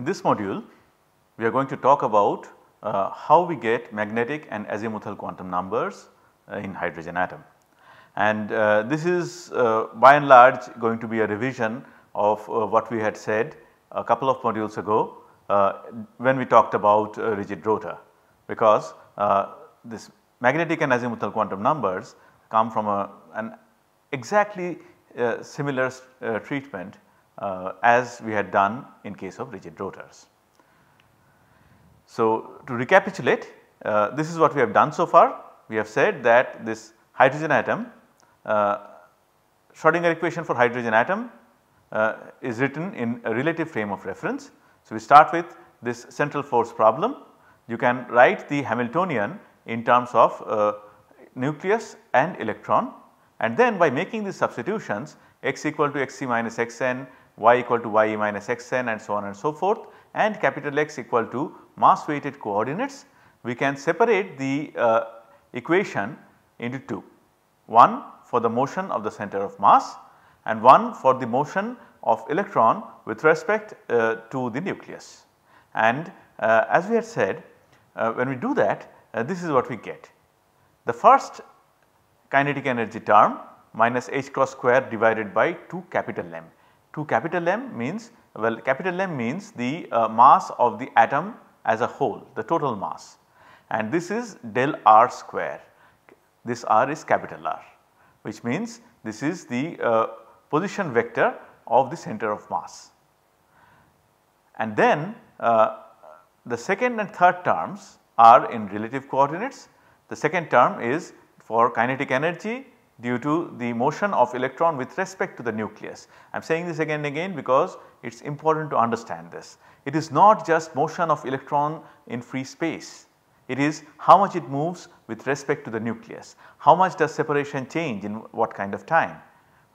In this module, we are going to talk about uh, how we get magnetic and azimuthal quantum numbers uh, in hydrogen atom. And uh, this is uh, by and large going to be a revision of uh, what we had said a couple of modules ago uh, when we talked about rigid rotor because this magnetic and azimuthal quantum numbers come from a, an exactly similar treatment uh, as we had done in case of rigid rotors. So, to recapitulate uh, this is what we have done so far we have said that this hydrogen atom uh, Schrodinger equation for hydrogen atom uh, is written in a relative frame of reference. So, we start with this central force problem you can write the Hamiltonian in terms of uh, nucleus and electron and then by making these substitutions x equal to xc minus xn y equal to y minus xn and so on and so forth and capital X equal to mass weighted coordinates, we can separate the uh, equation into two. One for the motion of the center of mass and one for the motion of electron with respect uh, to the nucleus. And uh, as we had said, uh, when we do that, uh, this is what we get. The first kinetic energy term minus h cross square divided by 2 capital M 2 capital M means well capital M means the uh, mass of the atom as a whole the total mass and this is del r square this r is capital R which means this is the uh, position vector of the center of mass. And then uh, the second and third terms are in relative coordinates the second term is for kinetic energy due to the motion of electron with respect to the nucleus. I am saying this again and again because it is important to understand this. It is not just motion of electron in free space, it is how much it moves with respect to the nucleus, how much does separation change in what kind of time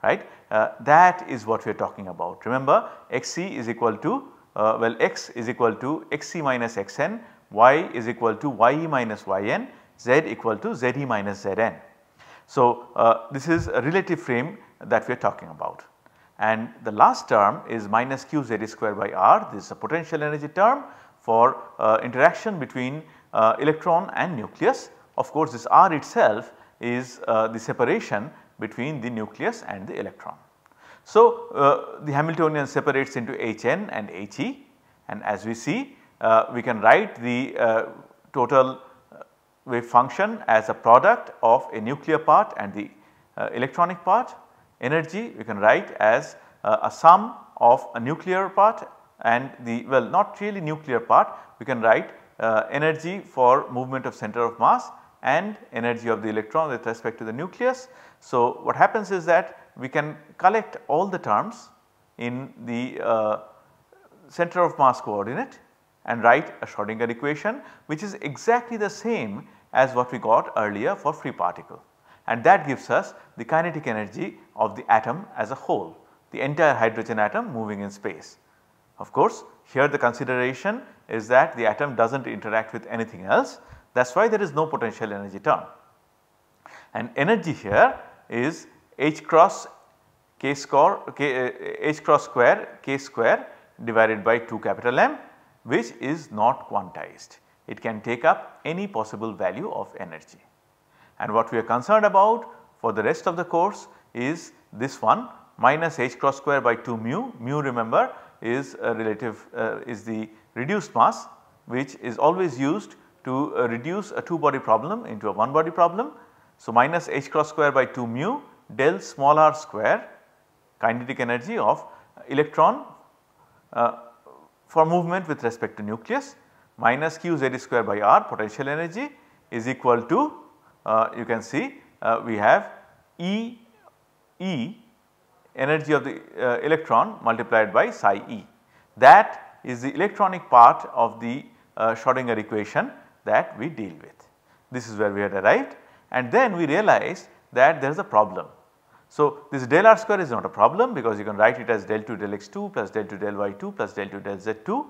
right. Uh, that is what we are talking about. Remember xc is equal to uh, well x is equal to xc minus xn, y is equal to ye minus yn, z equal to ze minus zn. So, uh, this is a relative frame that we are talking about and the last term is minus qz square by r this is a potential energy term for uh, interaction between uh, electron and nucleus. Of course, this r itself is uh, the separation between the nucleus and the electron. So, uh, the Hamiltonian separates into Hn and He and as we see uh, we can write the total we function as a product of a nuclear part and the uh, electronic part. Energy we can write as uh, a sum of a nuclear part and the well not really nuclear part we can write uh, energy for movement of center of mass and energy of the electron with respect to the nucleus. So, what happens is that we can collect all the terms in the uh, center of mass coordinate and write a Schrodinger equation which is exactly the same as what we got earlier for free particle and that gives us the kinetic energy of the atom as a whole the entire hydrogen atom moving in space. Of course, here the consideration is that the atom does not interact with anything else that is why there is no potential energy term. And energy here is h cross k square k, eh, h cross square k square divided by 2 capital M which is not quantized. It can take up any possible value of energy. And what we are concerned about for the rest of the course is this one minus h cross square by 2 mu, mu remember is relative uh, is the reduced mass which is always used to uh, reduce a 2 body problem into a 1 body problem. So, minus h cross square by 2 mu del small r square kinetic energy of electron uh, for movement with respect to nucleus minus q z square by r potential energy is equal to uh, you can see uh, we have E E energy of the uh, electron multiplied by psi E. That is the electronic part of the uh, Schrodinger equation that we deal with. This is where we had arrived and then we realized that there is a problem. So, this del r square is not a problem because you can write it as del 2 del x 2 plus del 2 del y 2 plus del 2 del z 2.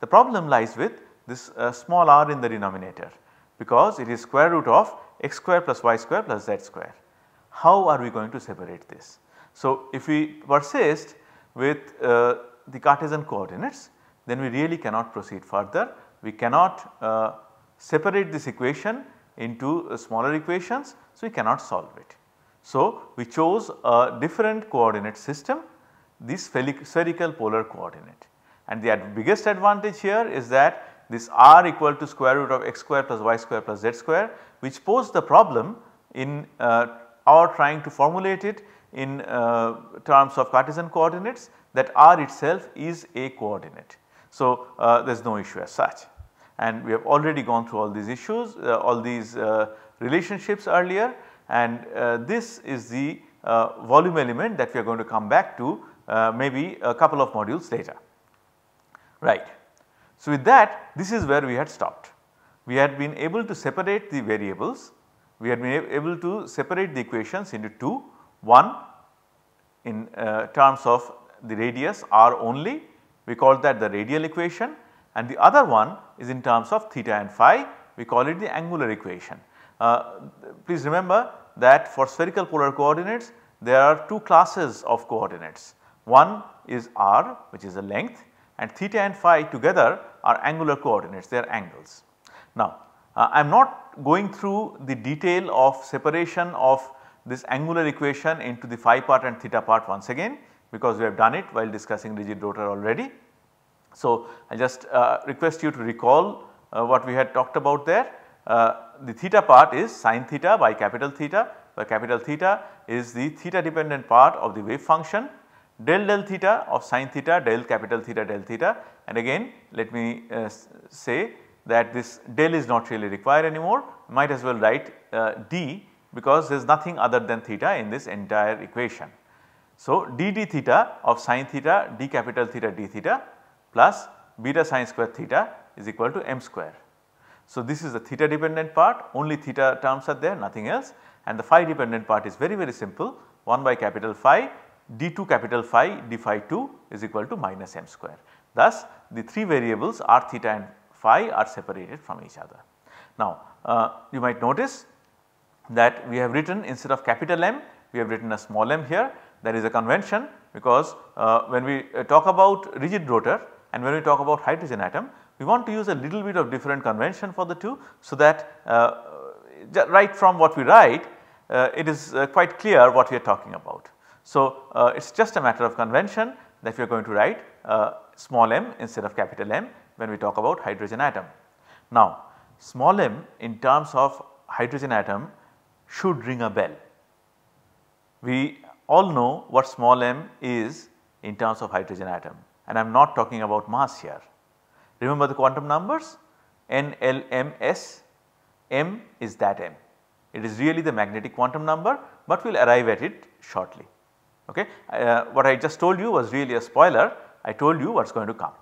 The problem lies with this uh, small r in the denominator because it is square root of x square plus y square plus z square. How are we going to separate this? So, if we persist with uh, the Cartesian coordinates then we really cannot proceed further. We cannot uh, separate this equation into uh, smaller equations. So, we cannot solve it. So, we chose a different coordinate system this spherical polar coordinate and the ad biggest advantage here is that this r equal to square root of x square plus y square plus z square which posed the problem in uh, trying to formulate it in uh, terms of Cartesian coordinates that r itself is a coordinate. So, uh, there is no issue as such and we have already gone through all these issues uh, all these uh, relationships earlier and uh, this is the volume element that we are going to come back to maybe a couple of modules later right. So, with that this is where we had stopped. We had been able to separate the variables, we had been able to separate the equations into two, one in uh, terms of the radius r only, we call that the radial equation and the other one is in terms of theta and phi, we call it the angular equation. Uh, please remember that for spherical polar coordinates there are two classes of coordinates. One is r which is the length and theta and phi together are angular coordinates, they are angles. Now, uh, I am not going through the detail of separation of this angular equation into the phi part and theta part once again because we have done it while discussing rigid rotor already. So, I just uh, request you to recall uh, what we had talked about there. Uh, the theta part is sine theta by capital theta, by capital theta is the theta dependent part of the wave function del del theta of sine theta del capital theta del theta and again let me uh, say that this del is not really required anymore might as well write uh, d because there is nothing other than theta in this entire equation. So, d d theta of sine theta d capital theta d theta plus beta sine square theta is equal to m square. So, this is the theta dependent part only theta terms are there nothing else and the phi dependent part is very very simple 1 by capital phi d2 capital phi d phi 2 is equal to minus m square. Thus, the 3 variables r theta and phi are separated from each other. Now, uh, you might notice that we have written instead of capital M we have written a small m here that is a convention because uh, when we uh, talk about rigid rotor and when we talk about hydrogen atom we want to use a little bit of different convention for the two so that uh, right from what we write uh, it is uh, quite clear what we are talking about. So, uh, it is just a matter of convention that we are going to write uh, small m instead of capital M when we talk about hydrogen atom. Now, small m in terms of hydrogen atom should ring a bell. We all know what small m is in terms of hydrogen atom and I am not talking about mass here. Remember the quantum numbers N, L, M, S, M is that M. It is really the magnetic quantum number, but we will arrive at it shortly. Okay. Uh, what I just told you was really a spoiler, I told you what is going to come.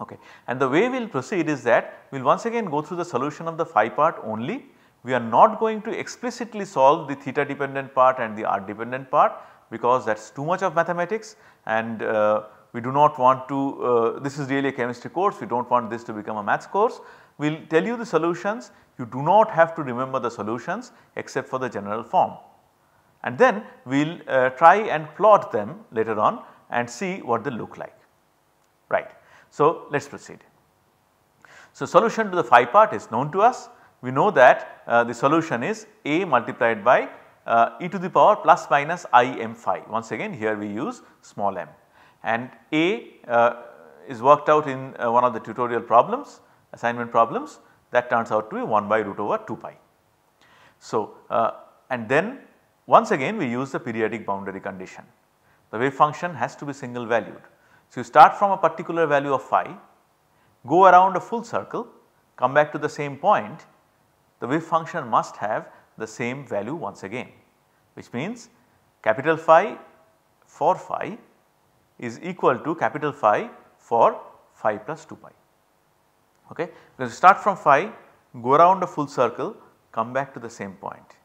Okay. And the way we will proceed is that we will once again go through the solution of the phi part only. We are not going to explicitly solve the theta dependent part and the r dependent part because that is too much of mathematics and uh, we do not want to, uh, this is really a chemistry course, we do not want this to become a maths course. We will tell you the solutions, you do not have to remember the solutions except for the general form and then we will uh, try and plot them later on and see what they look like right. So, let us proceed. So, solution to the phi part is known to us we know that uh, the solution is A multiplied by uh, e to the power plus minus i m phi once again here we use small m and A uh, is worked out in uh, one of the tutorial problems assignment problems that turns out to be 1 by root over 2 pi. So, uh, and then once again we use the periodic boundary condition. The wave function has to be single valued. So, you start from a particular value of phi, go around a full circle, come back to the same point, the wave function must have the same value once again which means capital phi for phi is equal to capital phi for phi plus 2 pi. Okay. Because you start from phi, go around a full circle, come back to the same point.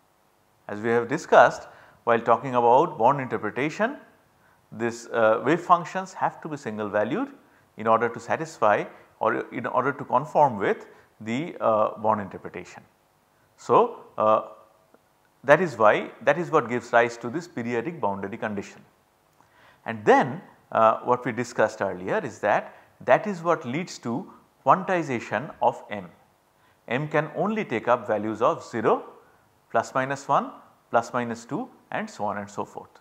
As we have discussed while talking about bond interpretation, these uh, wave functions have to be single valued in order to satisfy or in order to conform with the uh, bond interpretation. So, uh, that is why that is what gives rise to this periodic boundary condition. And then uh, what we discussed earlier is that that is what leads to quantization of m. m can only take up values of 0 plus minus 1, plus minus 2 and so on and so forth.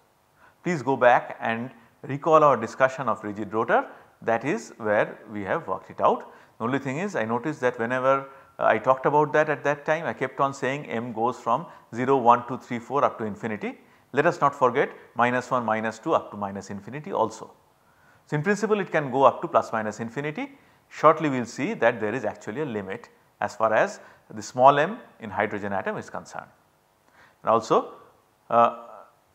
Please go back and recall our discussion of rigid rotor that is where we have worked it out. The only thing is I noticed that whenever uh, I talked about that at that time I kept on saying m goes from 0, 1, 2, 3, 4 up to infinity. Let us not forget minus 1, minus 2 up to minus infinity also. So, in principle it can go up to plus minus infinity. Shortly we will see that there is actually a limit as far as the small m in hydrogen atom is concerned and also uh,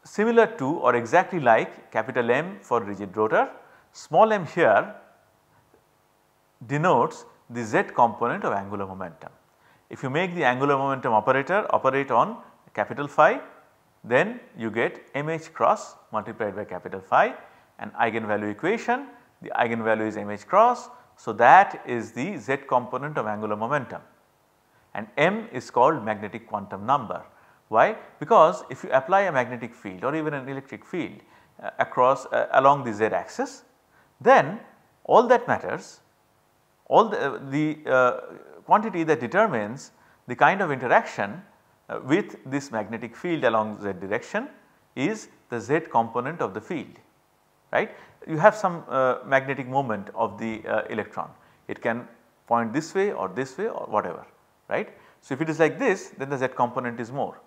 similar to or exactly like capital M for rigid rotor. Small m here denotes the z component of angular momentum. If you make the angular momentum operator operate on capital phi then you get mh cross multiplied by capital phi and eigenvalue equation the eigenvalue is mh cross. So, that is the z component of angular momentum and m is called magnetic quantum number why? Because if you apply a magnetic field or even an electric field uh, across uh, along the z axis, then all that matters, all the, uh, the uh, quantity that determines the kind of interaction uh, with this magnetic field along z direction is the z component of the field right. You have some uh, magnetic moment of the uh, electron it can point this way or this way or whatever right. So, if it is like this then the z component is more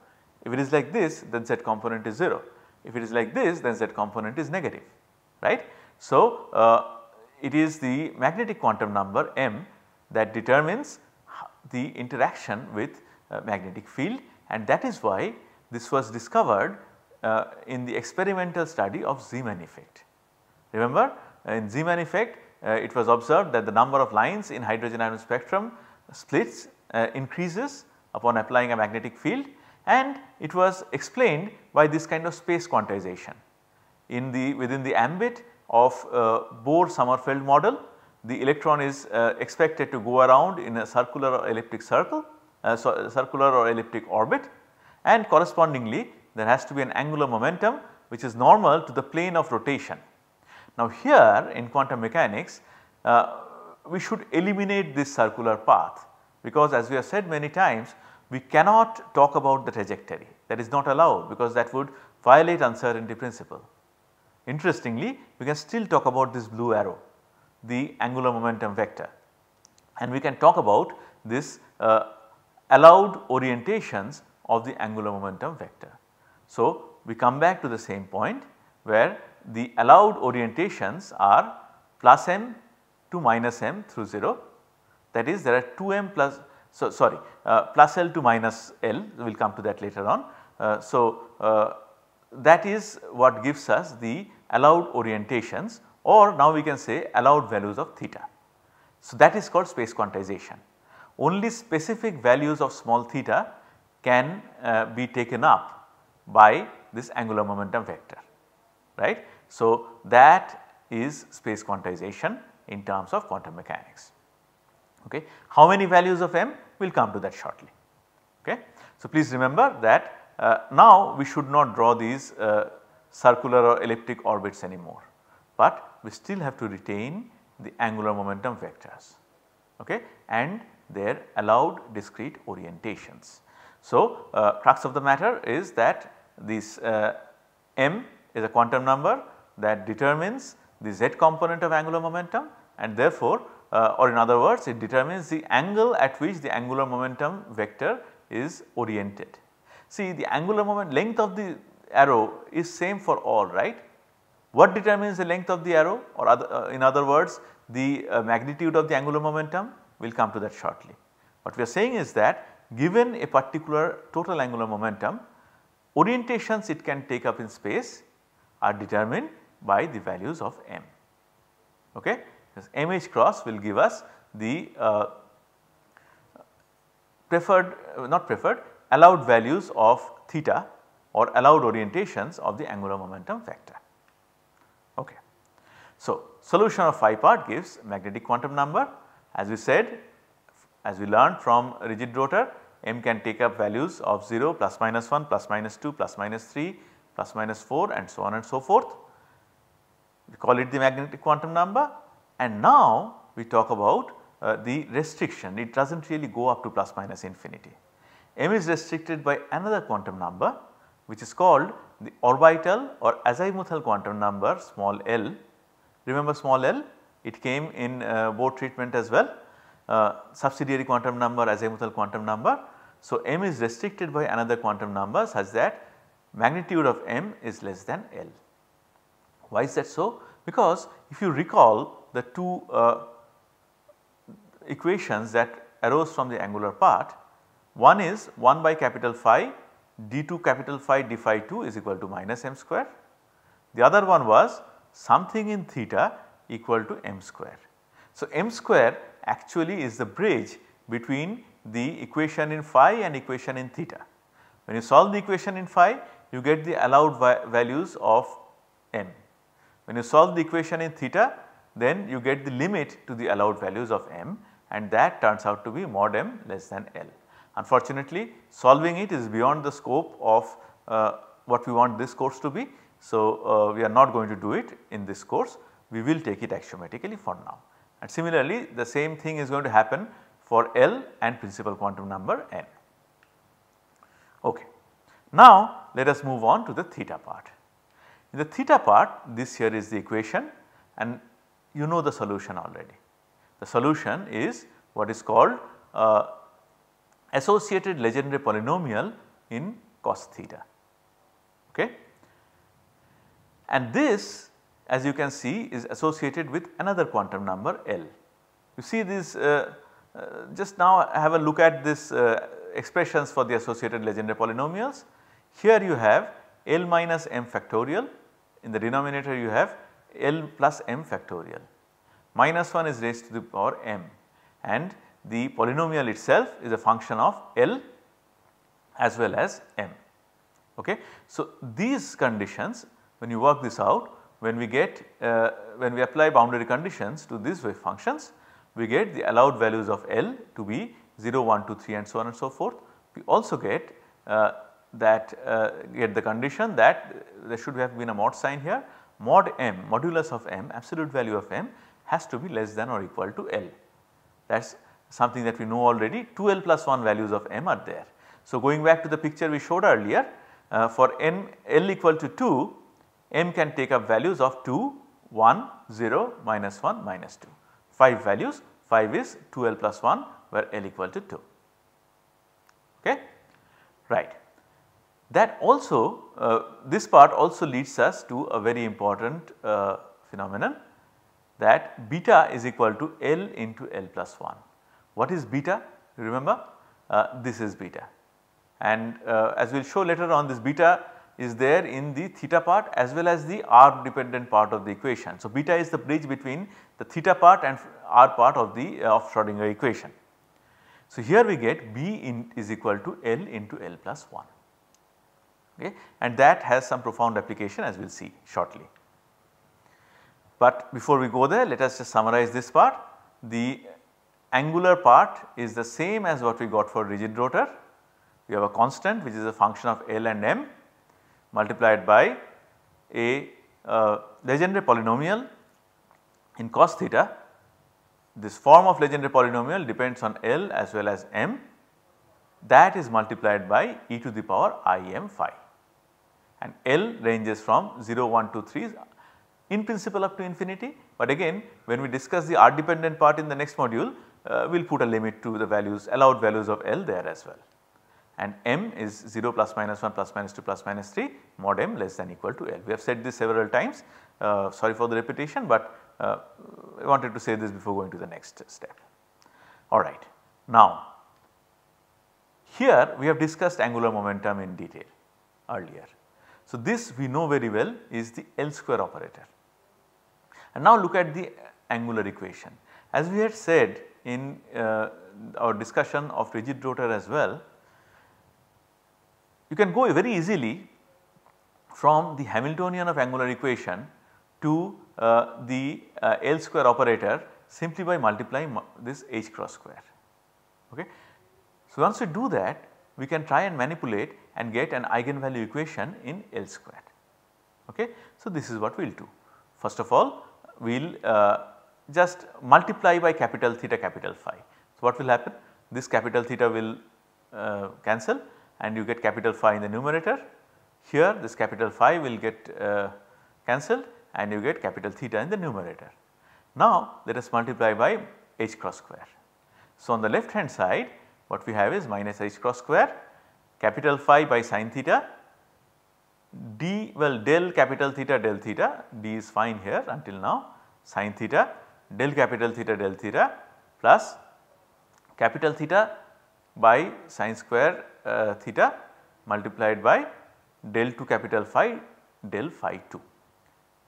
if it is like this then z component is 0. If it is like this then z component is negative right. So, uh, it is the magnetic quantum number m that determines the interaction with uh, magnetic field and that is why this was discovered uh, in the experimental study of Zeeman effect. Remember uh, in Zeeman effect uh, it was observed that the number of lines in hydrogen ion spectrum splits uh, increases upon applying a magnetic field and it was explained by this kind of space quantization. In the within the ambit of uh, Bohr-Sommerfeld model the electron is uh, expected to go around in a circular or elliptic circle uh, so circular or elliptic orbit and correspondingly there has to be an angular momentum which is normal to the plane of rotation. Now here in quantum mechanics uh, we should eliminate this circular path because as we have said many times we cannot talk about the trajectory that is not allowed because that would violate uncertainty principle. Interestingly, we can still talk about this blue arrow, the angular momentum vector and we can talk about this uh, allowed orientations of the angular momentum vector. So, we come back to the same point where the allowed orientations are plus m to minus m through 0 that is there are 2 m plus so sorry uh, plus L to minus L we will come to that later on. Uh, so uh, that is what gives us the allowed orientations or now we can say allowed values of theta. So that is called space quantization. Only specific values of small theta can uh, be taken up by this angular momentum vector right. So that is space quantization in terms of quantum mechanics. Okay. How many values of m? we will come to that shortly. Okay. So, please remember that uh, now we should not draw these uh, circular or elliptic orbits anymore, but we still have to retain the angular momentum vectors okay, and their allowed discrete orientations. So, uh, crux of the matter is that this uh, m is a quantum number that determines the z component of angular momentum and therefore, uh, or in other words it determines the angle at which the angular momentum vector is oriented. See the angular moment length of the arrow is same for all right. What determines the length of the arrow or other, uh, in other words the uh, magnitude of the angular momentum we will come to that shortly. What we are saying is that given a particular total angular momentum orientations it can take up in space are determined by the values of m. Okay. This MH cross will give us the uh, preferred not preferred allowed values of theta or allowed orientations of the angular momentum vector. Okay. So, solution of phi part gives magnetic quantum number as we said as we learned from rigid rotor m can take up values of 0 plus minus 1 plus minus 2 plus minus 3 plus minus 4 and so on and so forth. We call it the magnetic quantum number and now we talk about uh, the restriction it does not really go up to plus minus infinity. M is restricted by another quantum number which is called the orbital or azimuthal quantum number small l. Remember small l it came in uh, both treatment as well uh, subsidiary quantum number azimuthal quantum number. So, M is restricted by another quantum number such that magnitude of M is less than L. Why is that so? Because if you recall the two uh, equations that arose from the angular part. One is 1 by capital phi d2 capital phi d phi 2 is equal to minus m square. The other one was something in theta equal to m square. So, m square actually is the bridge between the equation in phi and equation in theta. When you solve the equation in phi you get the allowed values of m. When you solve the equation in theta then you get the limit to the allowed values of m and that turns out to be mod m less than L. Unfortunately, solving it is beyond the scope of uh, what we want this course to be. So, uh, we are not going to do it in this course, we will take it axiomatically for now. And similarly, the same thing is going to happen for L and principal quantum number n. Okay. Now, let us move on to the theta part. In the theta part, this here is the equation and you know the solution already. The solution is what is called uh, associated legendary polynomial in cos theta. Okay? And this as you can see is associated with another quantum number L. You see this uh, uh, just now have a look at this uh, expressions for the associated legendary polynomials. Here you have L minus m factorial in the denominator you have L plus m factorial. Minus 1 is raised to the power m and the polynomial itself is a function of L as well as m. Okay. So, these conditions when you work this out when we get uh, when we apply boundary conditions to these wave functions we get the allowed values of L to be 0, 1, 2, 3 and so on and so forth. We also get uh, that uh, get the condition that there should have been a mod sign here mod m modulus of m absolute value of m has to be less than or equal to L. That is something that we know already 2L plus 1 values of m are there. So, going back to the picture we showed earlier uh, for n L equal to 2 m can take up values of 2, 1, 0, minus 1, minus 2. 5 values 5 is 2L plus 1 where L equal to 2 ok right. That also uh, this part also leads us to a very important uh, phenomenon that beta is equal to L into L plus 1. What is beta? Remember uh, this is beta and uh, as we will show later on this beta is there in the theta part as well as the r dependent part of the equation. So, beta is the bridge between the theta part and r part of the uh, of Schrodinger equation. So, here we get B in is equal to L into L plus 1 okay, and that has some profound application as we will see shortly. But before we go there let us just summarize this part. The angular part is the same as what we got for rigid rotor. We have a constant which is a function of L and M multiplied by a uh, Legendre polynomial in cos theta. This form of Legendre polynomial depends on L as well as M that is multiplied by e to the power i m phi and L ranges from 0, 1, 2, 3 in principle up to infinity. But again when we discuss the R dependent part in the next module, uh, we will put a limit to the values allowed values of L there as well. And M is 0 plus minus 1 plus minus 2 plus minus 3 mod M less than equal to L. We have said this several times uh, sorry for the repetition, but uh, I wanted to say this before going to the next step. Alright. Now here we have discussed angular momentum in detail earlier. So, this we know very well is the L square operator. And now look at the angular equation. As we had said in uh, our discussion of rigid rotor as well, you can go very easily from the Hamiltonian of angular equation to uh, the uh, L square operator simply by multiplying this h cross square. Okay. So, once you do that we can try and manipulate and get an eigenvalue equation in L squared. Okay. So, this is what we will do. First of all, we will uh, just multiply by capital theta capital phi. So, what will happen? This capital theta will uh, cancel and you get capital phi in the numerator. Here this capital phi will get uh, cancelled and you get capital theta in the numerator. Now, let us multiply by h cross square. So, on the left hand side what we have is minus h cross square capital phi by sine theta d well del capital theta del theta d is fine here until now sine theta del capital theta del theta plus capital theta by sine square uh, theta multiplied by del 2 capital phi del phi 2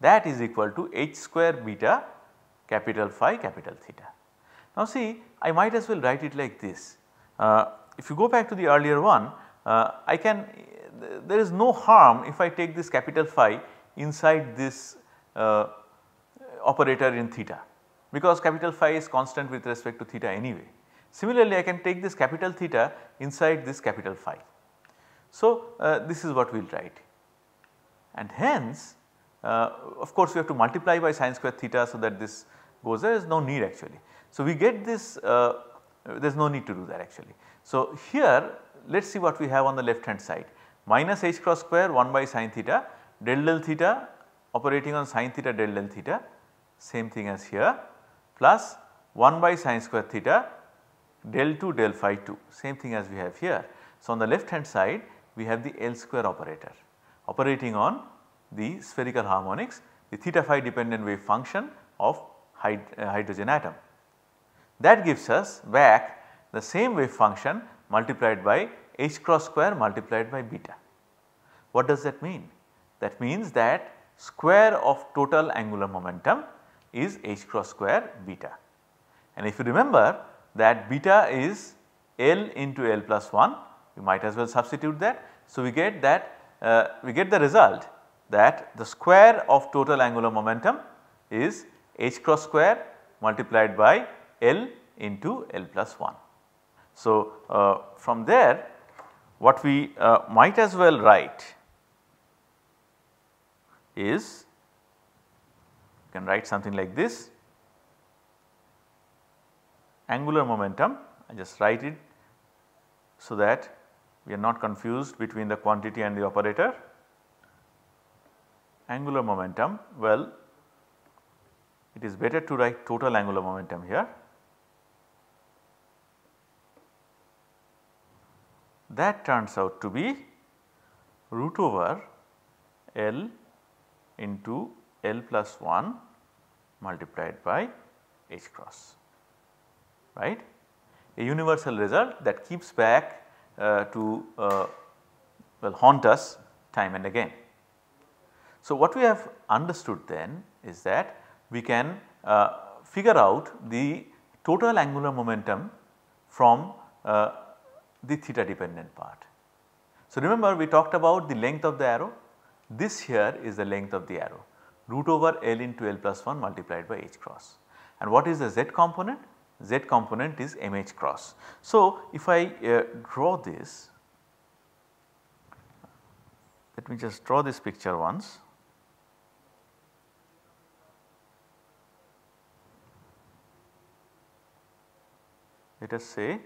that is equal to h square beta capital phi capital theta. Now see I might as well write it like this uh, if you go back to the earlier one, uh, I can there is no harm if I take this capital phi inside this uh, operator in theta because capital phi is constant with respect to theta anyway. Similarly, I can take this capital theta inside this capital phi. So, uh, this is what we will write and hence uh, of course, we have to multiply by sine square theta so that this goes there is no need actually. So, we get this uh, there is no need to do that actually. So, here let us see what we have on the left hand side minus h cross square 1 by sine theta del del theta operating on sine theta del del theta same thing as here plus 1 by sine square theta del 2 del phi 2 same thing as we have here. So, on the left hand side we have the L square operator operating on the spherical harmonics the theta phi dependent wave function of hyd uh, hydrogen atom. That gives us back the same wave function multiplied by h cross square multiplied by beta. What does that mean? That means that square of total angular momentum is h cross square beta. And if you remember that beta is L into L plus 1 you might as well substitute that. So, we get that uh, we get the result that the square of total angular momentum is h cross square multiplied by L into L plus 1. So, uh, from there what we uh, might as well write is you can write something like this angular momentum I just write it so that we are not confused between the quantity and the operator. Angular momentum well it is better to write total angular momentum here that turns out to be root over L into L plus 1 multiplied by H cross right a universal result that keeps back uh, to uh, well haunt us time and again. So, what we have understood then is that we can uh, figure out the total angular momentum from uh, the theta dependent part. So, remember we talked about the length of the arrow, this here is the length of the arrow root over L into L plus 1 multiplied by H cross. And what is the Z component? Z component is MH cross. So, if I uh, draw this, let me just draw this picture once. Let us say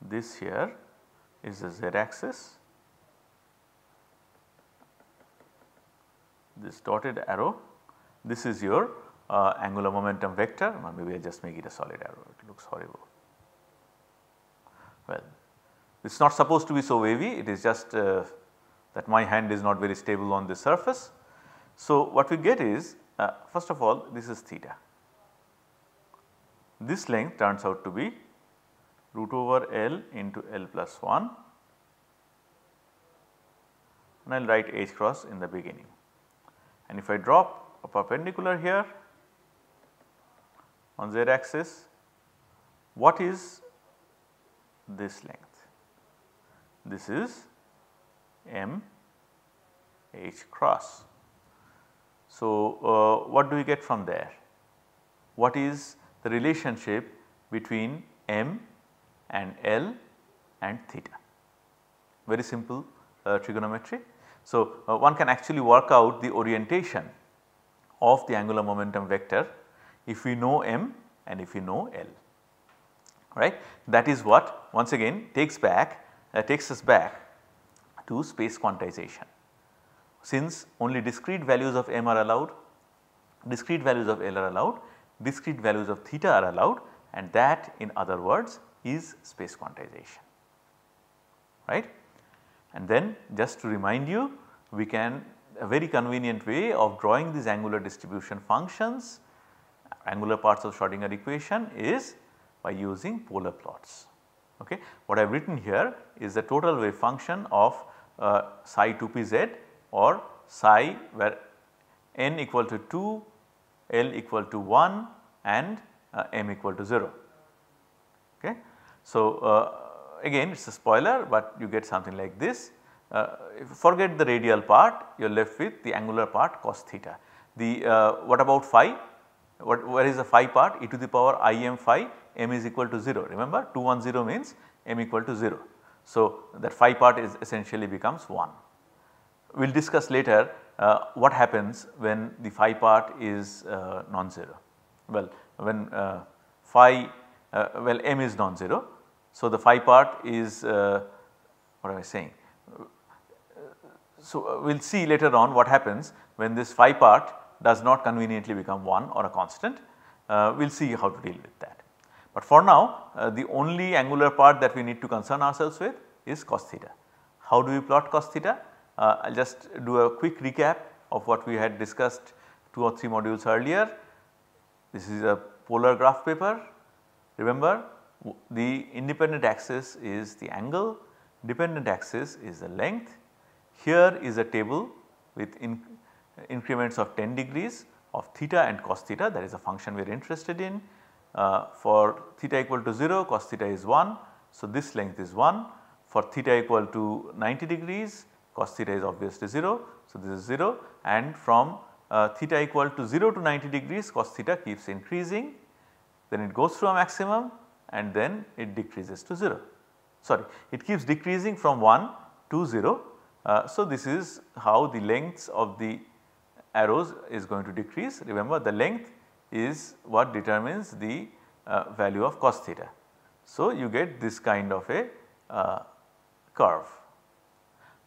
this here is the z axis. This dotted arrow, this is your uh, angular momentum vector maybe I just make it a solid arrow it looks horrible. Well it is not supposed to be so wavy it is just uh, that my hand is not very stable on the surface. So what we get is uh, first of all this is theta. This length turns out to be root over L into L plus 1 and I will write H cross in the beginning. And if I drop a perpendicular here on z axis, what is this length? This is M H cross. So, uh, what do we get from there? What is the relationship between M and L and theta. Very simple uh, trigonometry. So, uh, one can actually work out the orientation of the angular momentum vector if we know m and if we know L right. That is what once again takes back uh, takes us back to space quantization. Since only discrete values of m are allowed, discrete values of L are allowed, discrete values of theta are allowed and that in other words is space quantization right. And then just to remind you we can a very convenient way of drawing these angular distribution functions angular parts of Schrodinger equation is by using polar plots. Okay. What I have written here is the total wave function of uh, psi 2pz or psi where n equal to 2, l equal to 1 and uh, m equal to 0. So, uh, again it is a spoiler, but you get something like this. Uh, forget the radial part, you are left with the angular part cos theta. The uh, what about phi? What, where is the phi part? e to the power i m phi m is equal to 0. Remember 210 means m equal to 0. So, that phi part is essentially becomes 1. We will discuss later uh, what happens when the phi part is uh, non-zero. Well, when uh, phi uh, well m is non-zero so, the phi part is uh, what am I saying? So, uh, we will see later on what happens when this phi part does not conveniently become 1 or a constant. Uh, we will see how to deal with that. But for now uh, the only angular part that we need to concern ourselves with is cos theta. How do we plot cos theta? Uh, I will just do a quick recap of what we had discussed 2 or 3 modules earlier. This is a polar graph paper remember the independent axis is the angle, dependent axis is the length. Here is a table with in increments of 10 degrees of theta and cos theta that is a function we are interested in. Uh, for theta equal to 0 cos theta is 1. So, this length is 1 for theta equal to 90 degrees cos theta is obviously 0. So, this is 0 and from uh, theta equal to 0 to 90 degrees cos theta keeps increasing then it goes to a maximum and then it decreases to 0. Sorry, it keeps decreasing from 1 to 0. Uh, so, this is how the lengths of the arrows is going to decrease. Remember the length is what determines the uh, value of cos theta. So, you get this kind of a uh, curve.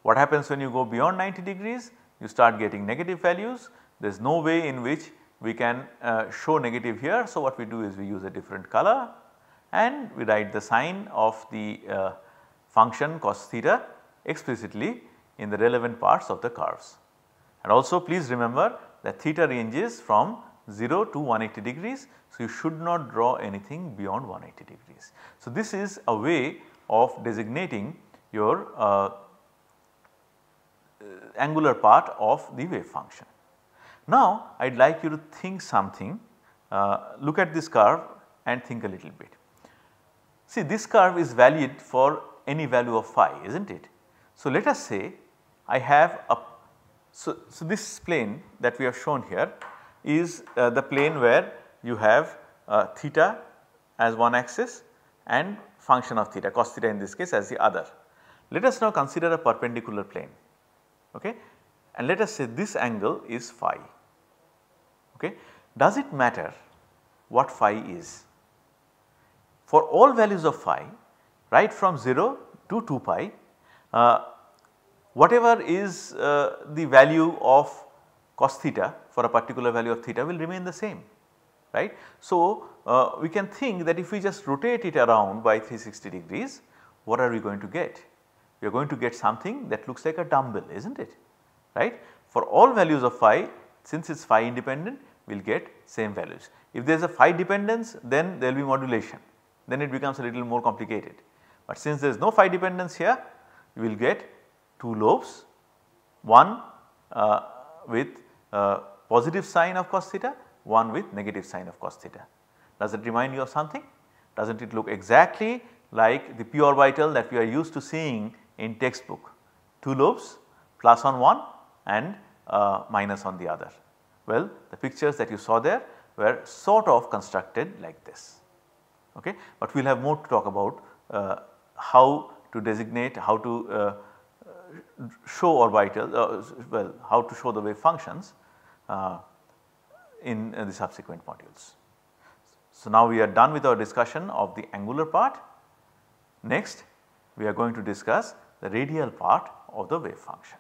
What happens when you go beyond 90 degrees? You start getting negative values. There is no way in which we can uh, show negative here. So, what we do is we use a different color and we write the sign of the uh, function cos theta explicitly in the relevant parts of the curves. And also please remember that theta ranges from 0 to 180 degrees. So, you should not draw anything beyond 180 degrees. So, this is a way of designating your uh, angular part of the wave function. Now, I would like you to think something, uh, look at this curve and think a little bit. See this curve is valid for any value of phi is not it. So, let us say I have a so, so this plane that we have shown here is uh, the plane where you have uh, theta as one axis and function of theta cos theta in this case as the other. Let us now consider a perpendicular plane okay and let us say this angle is phi okay. Does it matter what phi is? for all values of phi right from 0 to 2 pi uh, whatever is uh, the value of cos theta for a particular value of theta will remain the same right. So, uh, we can think that if we just rotate it around by 360 degrees what are we going to get? We are going to get something that looks like a dumbbell is not it right. For all values of phi since it is phi independent we will get same values. If there is a phi dependence then there will be modulation then it becomes a little more complicated. But since there is no phi dependence here, you will get 2 lobes, one uh, with uh, positive sign of cos theta, one with negative sign of cos theta. Does it remind you of something? Does not it look exactly like the p orbital that we are used to seeing in textbook? 2 lobes plus on one and uh, minus on the other. Well, the pictures that you saw there were sort of constructed like this okay. But we will have more to talk about uh, how to designate, how to uh, show orbital, uh, well how to show the wave functions uh, in the subsequent modules. So now we are done with our discussion of the angular part. Next we are going to discuss the radial part of the wave function.